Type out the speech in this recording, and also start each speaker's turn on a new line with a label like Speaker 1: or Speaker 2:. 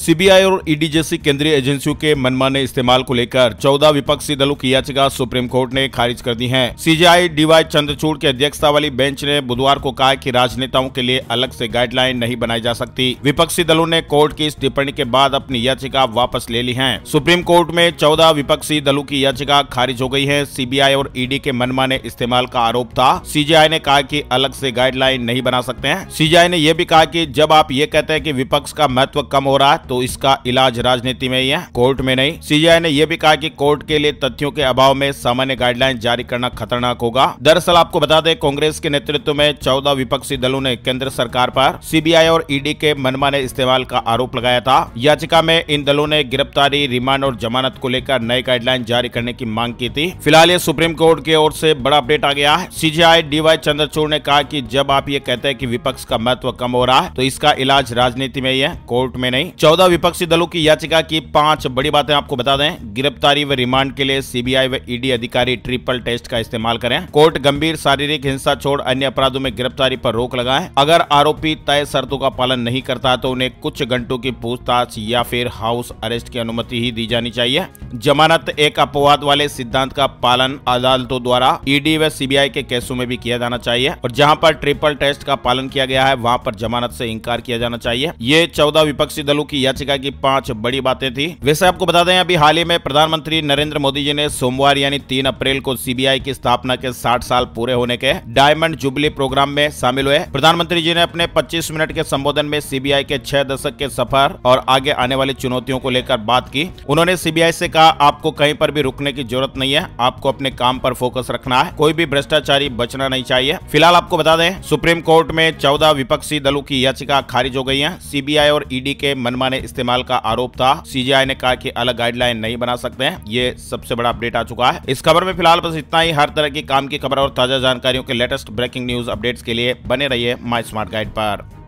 Speaker 1: CBI और ED जैसी केंद्रीय एजेंसियों के मनमाने इस्तेमाल को लेकर 14 विपक्षी दलों की याचिका सुप्रीम कोर्ट ने खारिज कर दी है सीजीआई डीवाई चंद्रचूड़ की अध्यक्षता वाली बेंच ने बुधवार को कहा कि राजनेताओं के लिए अलग से गाइडलाइन नहीं बनाई जा सकती विपक्षी दलों ने कोर्ट की इस टिप्पणी के बाद अपनी याचिका वापस ले ली है सुप्रीम कोर्ट में चौदह विपक्षी दलों की याचिका खारिज हो गयी है सीबीआई और ईडी के मनमाने इस्तेमाल का आरोप था सीजीआई ने कहा की अलग ऐसी गाइडलाइन नहीं बना सकते हैं सीजीआई ने यह भी कहा की जब आप ये कहते हैं की विपक्ष का महत्व कम हो रहा है तो इसका इलाज राजनीति में ही है कोर्ट में नहीं सीजीआई ने यह भी कहा कि कोर्ट के लिए तथ्यों के अभाव में सामान्य गाइडलाइन जारी करना खतरनाक होगा दरअसल आपको बता दें कांग्रेस के नेतृत्व में चौदह विपक्षी दलों ने केंद्र सरकार पर सीबीआई और ईडी e के मनमाने इस्तेमाल का आरोप लगाया था याचिका में इन दलों ने गिरफ्तारी रिमांड और जमानत को लेकर नए गाइडलाइन जारी करने की मांग की थी फिलहाल ये सुप्रीम कोर्ट की ओर से बड़ा अपडेट आ गया है सीजीआई डीवाई चंद्रचूड़ ने कहा की जब आप ये कहते हैं की विपक्ष का महत्व कम हो रहा है तो इसका इलाज राजनीति में ही है कोर्ट में नहीं चौदह विपक्षी दलों की याचिका की पांच बड़ी बातें आपको बता दें गिरफ्तारी व रिमांड के लिए सीबीआई व ईडी अधिकारी ट्रिपल टेस्ट का इस्तेमाल करें कोर्ट गंभीर शारीरिक हिंसा छोड़ अन्य अपराधों में गिरफ्तारी पर रोक लगाए अगर आरोपी तय शर्तों का पालन नहीं करता तो उन्हें कुछ घंटों की पूछताछ या फिर हाउस अरेस्ट की अनुमति ही दी जानी चाहिए जमानत एक अपवाद वाले सिद्धांत का पालन अदालतों द्वारा ईडी व सीबीआई के केसों में भी किया जाना चाहिए और जहाँ पर ट्रिपल टेस्ट का पालन किया गया है वहाँ पर जमानत से इंकार किया जाना चाहिए ये चौदह विपक्षी दलों की याचिका की पांच बड़ी बातें थी वैसे आपको बता दें अभी हाल ही में प्रधानमंत्री नरेंद्र मोदी जी ने सोमवार यानी तीन अप्रैल को सीबीआई की स्थापना के साठ साल पूरे होने के डायमंड जुबली प्रोग्राम में शामिल हुए प्रधानमंत्री जी ने अपने पच्चीस मिनट के संबोधन में सीबीआई के छह दशक के सफर और आगे आने वाली चुनौतियों को लेकर बात की उन्होंने सीबीआई से कहा आपको कहीं पर भी रुकने की जरूरत नहीं है आपको अपने काम पर फोकस रखना है कोई भी भ्रष्टाचारी बचना नहीं चाहिए फिलहाल आपको बता दें सुप्रीम कोर्ट में चौदह विपक्षी दलों की याचिका खारिज हो गई है सीबीआई और ईडी के मनमाने मनमाने इस्तेमाल का आरोप था सीजीआई ने कहा कि अलग गाइडलाइन नहीं बना सकते हैं ये सबसे बड़ा अपडेट आ चुका है इस खबर में फिलहाल बस इतना ही हर तरह की काम की खबर और ताजा जानकारियों के लेटेस्ट ब्रेकिंग न्यूज अपडेट्स के लिए बने रहिए माई स्मार्ट गाइड पर